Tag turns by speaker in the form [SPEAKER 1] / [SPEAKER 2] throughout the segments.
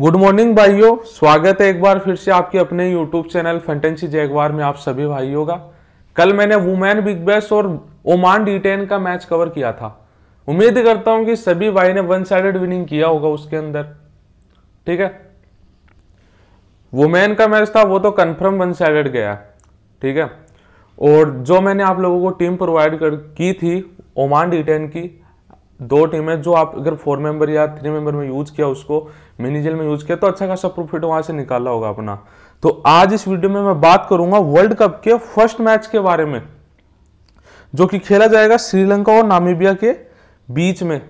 [SPEAKER 1] good morning भाइयों स्वागत है एक बार फिर से आपके अपने यूट्यूब चैनल फंटेंसी जैगवार में आप सभी भाइयों का कल मैंने वुमेन बिग बैस और ओमान डी टेन का मैच कवर किया था उम्मीद करता हूं कि सभी भाई ने वन साइडेड विनिंग किया होगा उसके अंदर ठीक है वुमेन का मैच था वो तो कन्फर्म वन साइडेड गया ठीक है और जो मैंने आप लोगों को टीम प्रोवाइड कर की थी ओमान डी की दो टीमें जो आप अगर फोर मेंबर या थ्री मेंबर में यूज किया उसको मिनी जेल में यूज किया तो अच्छा खासा प्रॉफिट वहां से निकाला होगा अपना तो आज इस वीडियो में मैं बात करूंगा वर्ल्ड कप के फर्स्ट मैच के बारे में जो कि खेला जाएगा श्रीलंका और नामीबिया के बीच में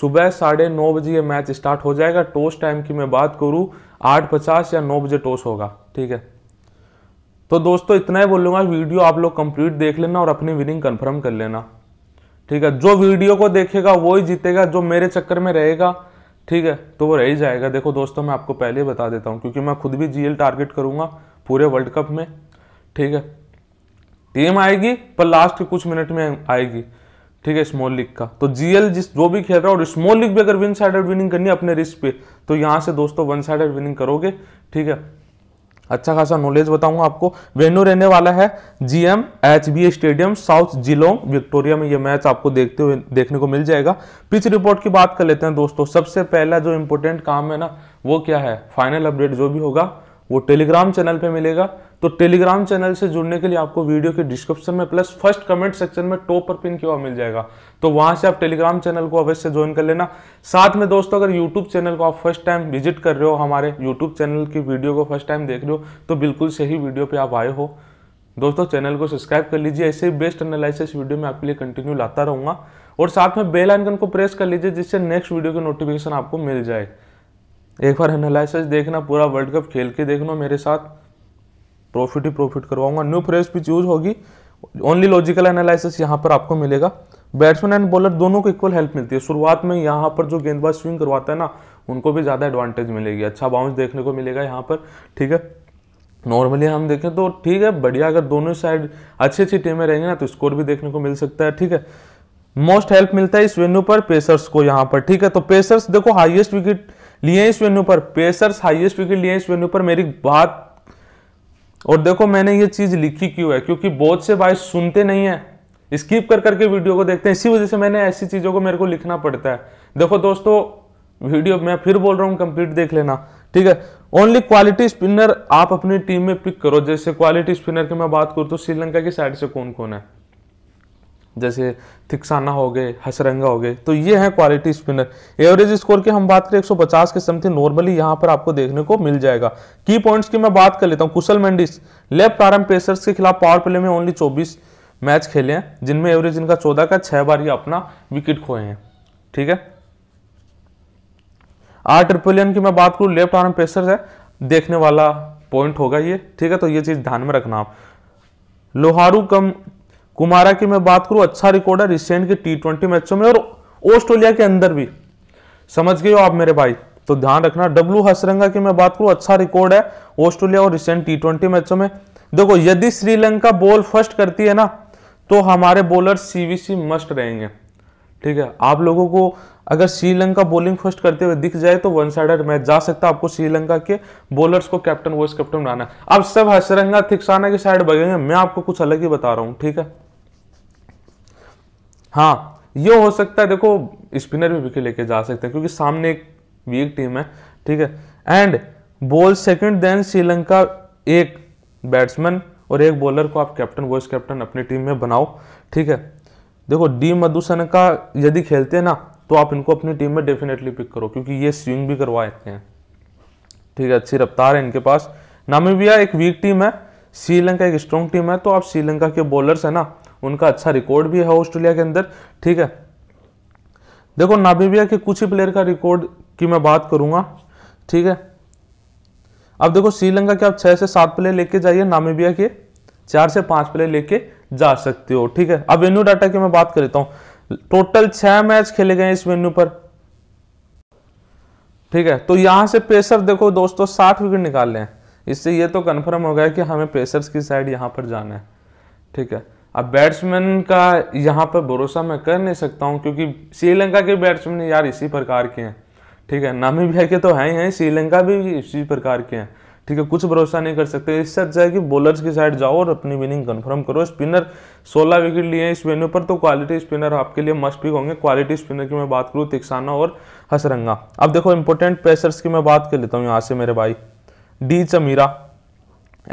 [SPEAKER 1] सुबह साढ़े नौ बजे ये मैच स्टार्ट हो जाएगा टॉस टाइम की मैं बात करूं आठ पचास या नौ बजे टॉस होगा ठीक है तो दोस्तों इतना ही बोलूंगा वीडियो आप लोग कंप्लीट देख लेना और अपनी विनिंग कंफर्म कर लेना ठीक है जो वीडियो को देखेगा वो ही जीतेगा जो मेरे चक्कर में रहेगा ठीक है तो वो रह ही जाएगा देखो दोस्तों मैं आपको पहले ही बता देता हूँ क्योंकि मैं खुद भी जीएल टारगेट करूंगा पूरे वर्ल्ड कप में ठीक है टीम आएगी पर लास्ट के कुछ मिनट में आएगी ठीक है स्मॉल लीग का तो जीएल जिस जो भी खेल रहा है और स्मॉल लीग भी अगर विन साइडेड विनिंग करनी है अपने रिस्क पे तो यहां से दोस्तों वन साइडेड विनिंग करोगे ठीक है अच्छा खासा नॉलेज बताऊंगा आपको वेन्यू रहने वाला है GM HBA stadium south Geelong Victoria में ये मैच आपको देखते हुए देखने को मिल जाएगा पिच रिपोर्ट की बात कर लेते हैं दोस्तों सबसे पहला जो इंपोर्टेंट काम है ना वो क्या है फाइनल अपडेट जो भी होगा वो टेलीग्राम चैनल पे मिलेगा तो टेलीग्राम चैनल से जुड़ने के लिए आपको वीडियो के डिस्क्रिप्शन में प्लस फर्स्ट कमेंट सेक्शन में टॉप पर पिन किया मिल जाएगा तो वहां से आप टेलीग्राम चैनल को अवश्य ज्वाइन कर लेना साथ में दोस्तों अगर यूट्यूब चैनल को आप फर्स्ट टाइम विजिट कर रहे हो हमारे यूट्यूब चैनल की वीडियो को फर्स्ट टाइम देख रहे हो तो बिल्कुल सही वीडियो पर आप आए हो दोस्तों चैनल को सब्सक्राइब कर लीजिए ऐसे ही बेस्ट एनालिसिस वीडियो में आपके लिए कंटिन्यू लाता रहूंगा और साथ में बेल आइकन को प्रेस कर लीजिए जिससे नेक्स्ट वीडियो की नोटिफिकेशन आपको मिल जाए एक बार एनालिसिस देखना पूरा वर्ल्ड कप खेल के देखना मेरे साथ प्रॉफिट ही प्रॉफिट करवाऊंगा न्यू फ्रेश पिच यूज होगी ओनली लॉजिकल एनालिसिस यहाँ पर आपको मिलेगा बैट्समैन एंड बॉलर दोनों को इक्वल हेल्प मिलती है शुरुआत में यहाँ पर जो गेंदबाज स्विंग करवाता है ना उनको भी ज़्यादा एडवांटेज मिलेगी अच्छा बाउंस देखने को मिलेगा यहाँ पर ठीक है नॉर्मली हम देखें तो ठीक है बढ़िया अगर दोनों साइड अच्छी अच्छी टीमें रहेंगी ना तो स्कोर भी देखने को मिल सकता है ठीक है मोस्ट हेल्प मिलता है इस वेन्यू पर पेसर्स को यहाँ पर ठीक है तो पेसर्स देखो हाईएस्ट विकेट लिए इस वेन्यू पर पेसर्स हाईएस्ट विकेट लिए इस वेन्यू पर मेरी बात और देखो मैंने ये चीज लिखी क्यों है क्योंकि बहुत से भाई सुनते नहीं है स्किप कर करके वीडियो को देखते हैं इसी वजह से मैंने ऐसी चीजों को मेरे को लिखना पड़ता है देखो दोस्तों वीडियो मैं फिर बोल रहा हूं कंप्लीट देख लेना ठीक है ओनली क्वालिटी स्पिनर आप अपनी टीम में पिक करो जैसे क्वालिटी स्पिनर की मैं बात करूं तो श्रीलंका की साइड से कौन कौन है जैसे थिक्साना हो गए हसरंगा हो गए तो ये है क्वालिटी स्पिनर एवरेज स्कोर की हम बात करें 150 के समथिंग नॉर्मली यहाँ पर आपको देखने को मिल जाएगा की पॉइंट्स की मैं बात कर लेता हूँ Kusal Mendis left arm pacers के खिलाफ पावर प्ले में ओनली 24 मैच खेले हैं जिनमें एवरेज इनका चौदह का छह बार ही अपना विकेट खोए हैं ठीक है आर ट्रिपलियन की मैं बात करूँ लेफ्ट आर्म पेसर है देखने वाला पॉइंट होगा ये ठीक है तो ये चीज़ ध्यान में रखना आप लोहारू कम कुमारा की मैं बात करूं अच्छा रिकॉर्ड है रिसेंट के टी ट्वेंटी मैचों में और ऑस्ट्रेलिया के अंदर भी समझ गए हो आप मेरे भाई तो ध्यान रखना डब्लू हसरंगा की मैं बात करूं अच्छा रिकॉर्ड है ऑस्ट्रेलिया और रिसेंट टी ट्वेंटी मैचों में देखो यदि श्रीलंका बॉल फर्स्ट करती है ना तो हमारे बॉलर सीवीसी मस्ट रहेंगे ठीक है आप लोगों को अगर श्रीलंका बॉलिंग फर्स्ट करते हुए दिख जाए तो वन साइडर मैच जा सकता है आपको श्रीलंका के बॉलर्स को कैप्टन वाइस कैप्टन बनाना अब सब हसरंगा थिक्साना की साइड बगेंगे मैं आपको कुछ अलग ही बता रहा हूँ ठीक है हाँ ये हो सकता है देखो स्पिनर भी विकेट लेके जा सकते हैं क्योंकि सामने एक वीक टीम है ठीक है and ball second then Sri Lanka एक बैट्समैन और एक बॉलर को आप कैप्टन वॉइस कैप्टन अपनी टीम में बनाओ ठीक है देखो डी मधुसन का यदि खेलते हैं ना तो आप इनको अपनी टीम में डेफिनेटली पिक करो क्योंकि ये स्विंग भी करवा देते हैं ठीक है अच्छी रफ्तार है इनके पास नामीबिया एक वीक टीम है श्रीलंका एक स्ट्रॉन्ग टीम है तो आप श्रीलंका के बॉलर्स है ना उनका अच्छा रिकॉर्ड भी है ऑस्ट्रेलिया के अंदर ठीक है देखो नाबीबिया के कुछ ही प्लेयर का रिकॉर्ड की मैं बात करूंगा ठीक है अब देखो श्रीलंका के आप छह से सात प्लेयर लेके जाइए नामीबिया के चार से पांच प्लेयर लेके जा सकते हो ठीक है अब वेन्यू डाटा की मैं बात कर लेता हूं टोटल छह मैच खेले गए इस वेन्यू पर ठीक है तो यहां से पेसर देखो दोस्तों साठ विकेट निकाल लें इससे ये तो कन्फर्म हो गया कि हमें पेसर्स की साइड यहां पर जाना है ठीक है अब बैट्समैन का यहाँ पर भरोसा मैं कर नहीं सकता हूँ क्योंकि श्रीलंका के बैट्समैन यार इसी प्रकार के हैं ठीक है नामीबिया के तो हैं ही श्रीलंका भी इसी प्रकार के हैं ठीक है कुछ भरोसा नहीं कर सकते इससे अच्छा है कि बॉलर्स की साइड जाओ और अपनी विनिंग कंफर्म करो स्पिनर 16 विकेट लिए हैं इस वेन्यू पर तो क्वालिटी स्पिनर आपके लिए मस्ट भी होंगे क्वालिटी स्पिनर की मैं बात करूँ तिक्साना और हसरंगा अब देखो इंपॉर्टेंट प्रेसर्स की मैं बात कर लेता हूँ यहाँ से मेरे भाई डी चमीरा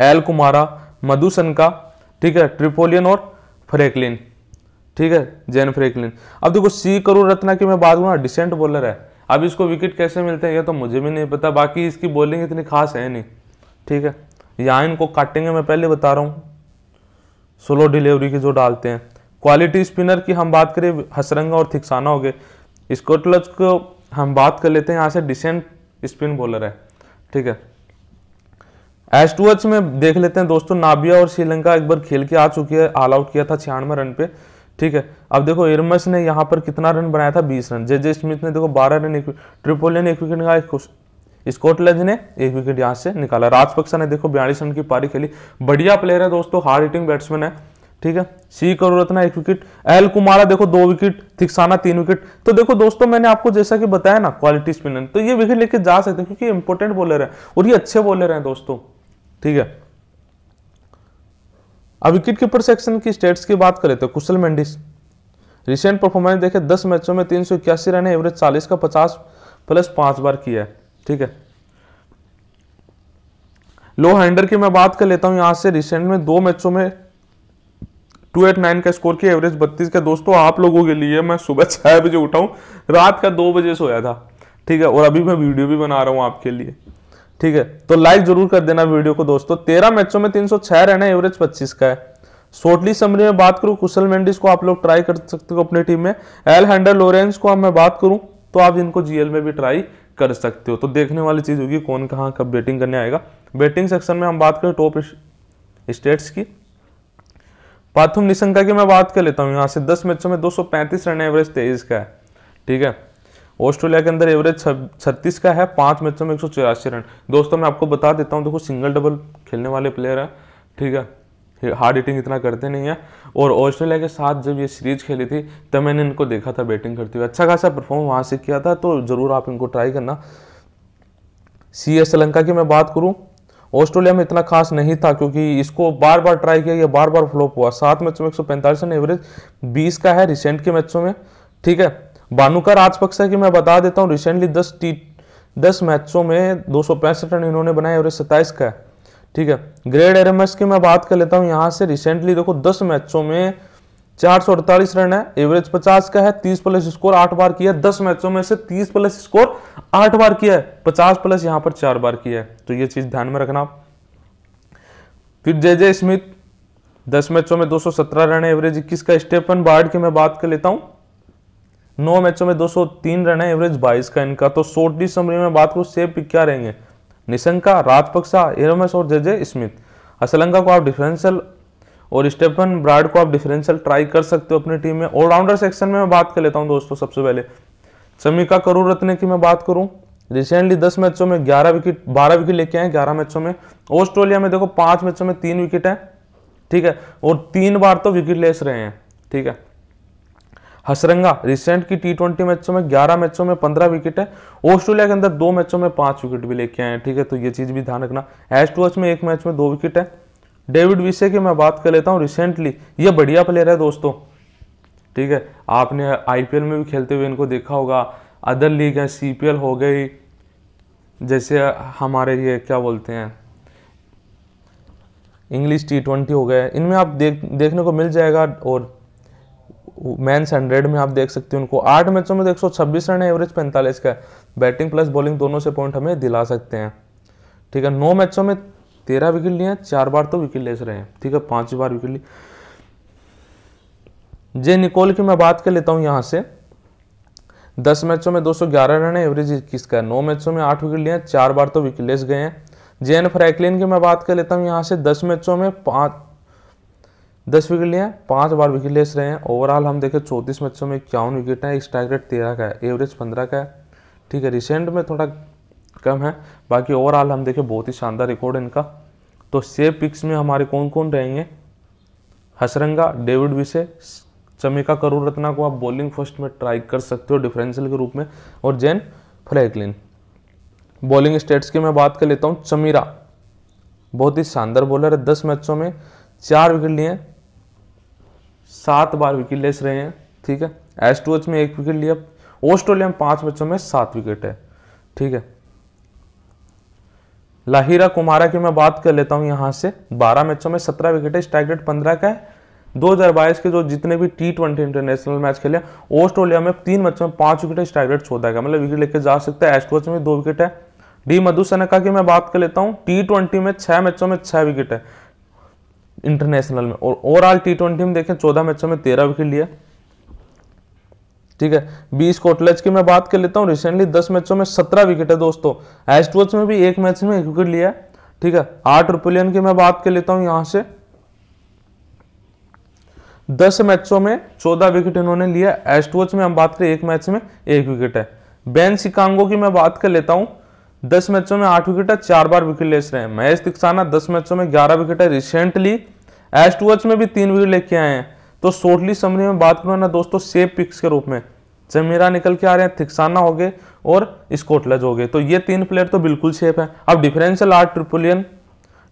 [SPEAKER 1] एल कुमारा मधुसनका ठीक है ट्रिपोलियन और फ्रैंकलिन ठीक है जैन फ्रैंकलिन अब देखो सी करूर रत्ना की मैं बात करूँ डिसेंट बॉलर है अब इसको विकेट कैसे मिलते हैं ये तो मुझे भी नहीं पता बाकी इसकी बॉलिंग इतनी खास है नहीं ठीक है यहाँ इनको काटेंगे मैं पहले बता रहा हूँ स्लो डिलीवरी की जो डालते हैं क्वालिटी स्पिनर की हम बात करें हसरंगा और थिक्साना हो गए स्कोटल को हम बात कर लेते हैं यहाँ से डिसेंट स्पिन बॉलर है ठीक है एस टू एच में देख लेते हैं दोस्तों नाबिया और श्रीलंका एक बार खेल के आ चुकी है ऑल आउट किया था छियानवे रन पे ठीक है अब देखो इरमस ने यहाँ पर कितना रन बनाया था बीस रन जे जे स्मिथ ने देखो बारह रन एक ट्रिपोलिया ने एक विकेट निकाला स्कॉटलैंड ने एक विकेट यहाँ से निकाला राजपक्सा ने देखो बयालीस रन की पारी खेली बढ़िया प्लेयर है दोस्तों हार्ड हिटिंग बैट्समैन है ठीक है सी रत्ना एक विकेट एल कुमारा देखो दो विकेट थिक्साना तीन विकेट तो देखो दोस्तों मैंने आपको जैसा कि बताया ना क्वालिटी स्पिनर तो ये विकेट लेके जा सकते हैं क्योंकि इंपोर्टेंट बॉलर है और ये अच्छे बॉलर हैं दोस्तों ठीक है अब विकेट कीपर सेक्शन की स्टेट्स की बात करें तो कुशल मेंडिस रिसेंट परफॉर्मेंस देखे दस मैचों में तीन सौ इक्यासी रन है एवरेज चालीस का पचास प्लस पांच बार किया है ठीक है लो हैंडर की मैं बात कर लेता हूं यहां से रिसेंट में दो मैचों में टू एट नाइन का स्कोर किया एवरेज बत्तीस का दोस्तों आप लोगों के लिए मैं सुबह छः बजे उठाऊँ रात का दो बजे सोया था ठीक है और अभी मैं वीडियो भी बना रहा हूँ आपके लिए ठीक है तो लाइक जरूर कर देना वीडियो को दोस्तों तेरह मैचों में तीन सौ छह रहना एवरेज पच्चीस का है शॉर्टली समरी में बात करूँ कुशल मेंडिस को आप लोग ट्राई कर सकते हो अपनी टीम में एल हैंडर लोरेंस को मैं बात करूँ तो आप इनको जीएल में भी ट्राई कर सकते हो तो देखने वाली चीज़ होगी कौन कहाँ कब बैटिंग करने आएगा बैटिंग सेक्शन में हम बात करें टॉप स्टेट्स की पार्थुम निशंका की मैं बात कर लेता हूँ यहाँ से दस मैचों में 235 रन एवरेज तेईस का है ठीक है ऑस्ट्रेलिया के अंदर एवरेज छत्तीस का है पाँच मैचों में एक रन दोस्तों मैं आपको बता देता हूँ देखो सिंगल डबल खेलने वाले प्लेयर है ठीक है हार्ड हिटिंग इतना करते नहीं है और ऑस्ट्रेलिया के साथ जब ये सीरीज खेली थी तब मैंने इनको देखा था बैटिंग करते हुए अच्छा खासा परफॉर्म वहाँ से किया था तो ज़रूर आप इनको ट्राई करना सी एस श्रीलंका की मैं बात करूँ ऑस्ट्रेलिया में इतना खास नहीं था क्योंकि इसको बार बार ट्राई किया गया बार बार फ्लॉप हुआ सात मैचों में एक रन एवरेज बीस का है रिसेंट के मैचों में ठीक है बानुका राजपक्सा की मैं बता देता हूँ रिसेंटली दस टी दस मैचों में दो रन इन्होंने बनाए एवरेज सत्ताईस का है ठीक है ग्रेड एरएमएस की मैं बात कर लेता हूँ यहाँ से रिसेंटली देखो दस मैचों में चार सौ अड़तालीस रन है एवरेज पचास का है तीस प्लस स्कोर आठ बार किया है दस मैचों में से तीस प्लस स्कोर आठ बार किया है पचास प्लस यहां पर चार बार किया है तो यह चीज ध्यान में रखना फिर जय जय स्मिथ दस मैचों में 217 रन है एवरेज इक्कीस का स्टेफन बार्ड की मैं बात कर लेता हूं नौ मैचों में 203 रन है एवरेज बाईस का इनका तो सोटी समरी में बात करूं सेव पिक क्या रहेंगे निशंका राजपक्सा एरमस और जय जय स्मिथ असलंका को आप डिफरेंशियल और स्टेफन ब्राड को आप डिफरेंशियल ट्राई कर सकते हो अपनी टीम में ऑलराउंडर सेक्शन में मैं बात कर लेता हूँ दोस्तों सबसे पहले समीका करूर रत्न की मैं बात करूं रिसेंटली दस मैचों में ग्यारह विकेट बारह विकेट लेके आए ग्यारह मैचों में ऑस्ट्रेलिया में देखो पांच मैचों में तीन विकेट है ठीक है और तीन बार तो विकेट लेस रहे हैं ठीक है हसरंगा रिसेंट की टी ट्वेंटी मैचों में ग्यारह मैचों में पंद्रह विकेट है ऑस्ट्रेलिया के अंदर दो मैचों में पांच विकेट भी लेके आए हैं ठीक है तो ये चीज़ भी ध्यान रखना एच टू एच में एक मैच में दो विकेट है डेविड विशे की मैं बात कर लेता हूँ रिसेंटली ये बढ़िया प्लेयर है दोस्तों ठीक है आपने आईपीएल में भी खेलते हुए इनको देखा होगा अदर लीग है सीपीएल हो गई जैसे हमारे ये क्या बोलते हैं इंग्लिश टी ट्वेंटी हो गए इनमें आप देख देखने को मिल जाएगा और मैंस हंड्रेड में आप देख सकते हो उनको आठ मैचों में एक सौ छब्बीस रन है एवरेज पैंतालीस का बैटिंग प्लस बॉलिंग दोनों से पॉइंट हमें दिला सकते हैं ठीक है नौ मैचों में तेरह विकेट लिए हैं चार बार तो विकेट ले रहे हैं ठीक है पांच बार विकेट ली जे निकोल की मैं बात कर लेता हूं यहां से दस मैचों में 211 रन है एवरेज इक्कीस का है नौ मैचों में आठ विकेट लिए चार बार तो विकेट लेस गए हैं जे एन फ्रैकलिन की मैं बात कर लेता हूं यहां से दस मैचों में पांच दस विकेट लिए पांच बार विकेट लेस रहे हैं ओवरऑल हम देखें चौतीस मैचों में इक्यावन विकेट है स्ट्राइक रेट तेरह का है एवरेज पंद्रह का है ठीक है रिसेंट में थोड़ा कम है बाकी ओवरऑल हम देखें बहुत ही शानदार रिकॉर्ड इनका तो से पिक्स में हमारे कौन कौन रहेंगे Hasaranga David Wiese Chamika Karunaratne को आप बॉलिंग फर्स्ट में ट्राई कर सकते हो डिफरेंशियल के रूप में और जैन फ्रैकलिन बॉलिंग स्टेट्स की मैं बात कर लेता हूँ चमीरा बहुत ही शानदार बॉलर है दस मैचों में चार विकेट लिए हैं सात बार विकेट लेस रहे हैं ठीक है एस में एक विकेट लिया ऑस्ट्रेलिया में पाँच मैचों में सात विकेट है ठीक है लाहिरा कुमारा की मैं बात कर लेता हूँ यहाँ से बारह मैचों में सत्रह विकेट है स्ट्राइक रेट पंद्रह का है 2022 के जो जितने भी टी ट्वेंटी इंटरनेशनल मैच खेले ऑस्ट्रेलिया में तीन मैचों में पांच विकेट है स्ट्राइक रेट चौदह का मतलब विकेट लेके जा सकता है एस्ट्रोच में दो विकेट है डी मधुसनका की मैं बात कर लेता हूँ टी ट्वेंटी में छह मैचों में छह विकेट है इंटरनेशनल में और ओवरऑल टी ट्वेंटी में देखें चौदह मैचों में तेरह विकेट लिए ठीक है बी स्कॉटलैच की मैं बात कर लेता हूँ रिसेंटली दस मैचों में सत्रह विकेट है दोस्तों एस्टवच में भी एक मैच में एक विकेट लिया है ठीक है आठ रुपलियन की मैं बात कर लेता हूँ यहाँ से दस मैचों में चौदह विकेट इन्होंने लिया एस्टवच में हम बात करें एक मैच में एक विकेट है बेन सिकांगो की मैं बात कर लेता हूँ दस मैचों में आठ विकेट है चार बार विकेट ले रहे हैं महेश दिक्साना दस मैचों में ग्यारह विकेट है रिसेंटली एस्टवच में भी तीन विकेट लेके आए हैं तो शोर्टली समरी में बात करूँ ना दोस्तों सेप पिक्स के रूप में जमीरा निकल के आ रहे हैं थिक्साना हो गए और स्कोटलज हो गए तो ये तीन प्लेयर तो बिल्कुल सेफ है अब डिफरेंशियल आर ट्रिपुलियन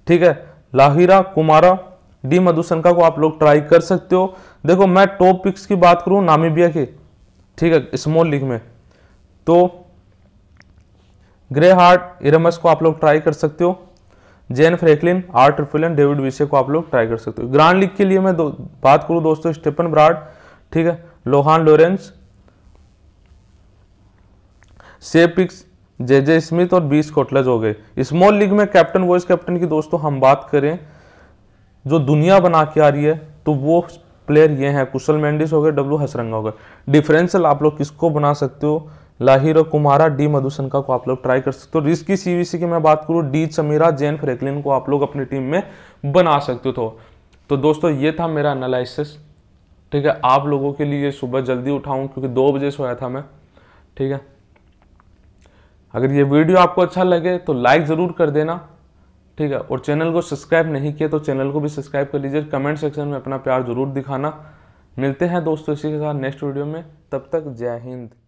[SPEAKER 1] ठीक है लाहिरा कुमारा डी मधुसनका को आप लोग ट्राई कर सकते हो देखो मैं टॉप पिक्स की बात करूँ नामीबिया की ठीक है स्मॉल लीग में तो ग्रे हार्ट इरमस को आप लोग ट्राई कर सकते हो जेन फ्रेकलिन आर ट्रिफिल डेविड विशे को आप लोग ट्राई कर सकते हो ग्रांड लीग के लिए मैं दो, बात करूँ दोस्तों स्टेपन ब्राड ठीक है लोहान लोरेंस से पिक्स जे जे स्मिथ और बीस स्कॉटलज हो गए स्मॉल लीग में कैप्टन वॉइस कैप्टन की दोस्तों हम बात करें जो दुनिया बना के आ रही है तो वो प्लेयर ये हैं कुशल मैंडिस हो गए डब्लू हसरंगा हो गए डिफरेंशियल आप लोग किसको बना सकते हो लाहिर और कुमारा डी मधुसनका को आप लोग ट्राई कर सकते हो रिस्क की सीवीसी की मैं बात करूँ डी समीरा जैन फ्रेकलिन को आप लोग अपनी टीम में बना सकते हो तो दोस्तों ये था मेरा एनालिसिस ठीक है आप लोगों के लिए सुबह जल्दी उठाऊँ क्योंकि दो बजे सोया था मैं ठीक है अगर ये वीडियो आपको अच्छा लगे तो लाइक ज़रूर कर देना ठीक है और चैनल को सब्सक्राइब नहीं किया तो चैनल को भी सब्सक्राइब कर लीजिए कमेंट सेक्शन में अपना प्यार ज़रूर दिखाना मिलते हैं दोस्तों इसी के साथ नेक्स्ट वीडियो में तब तक जय हिंद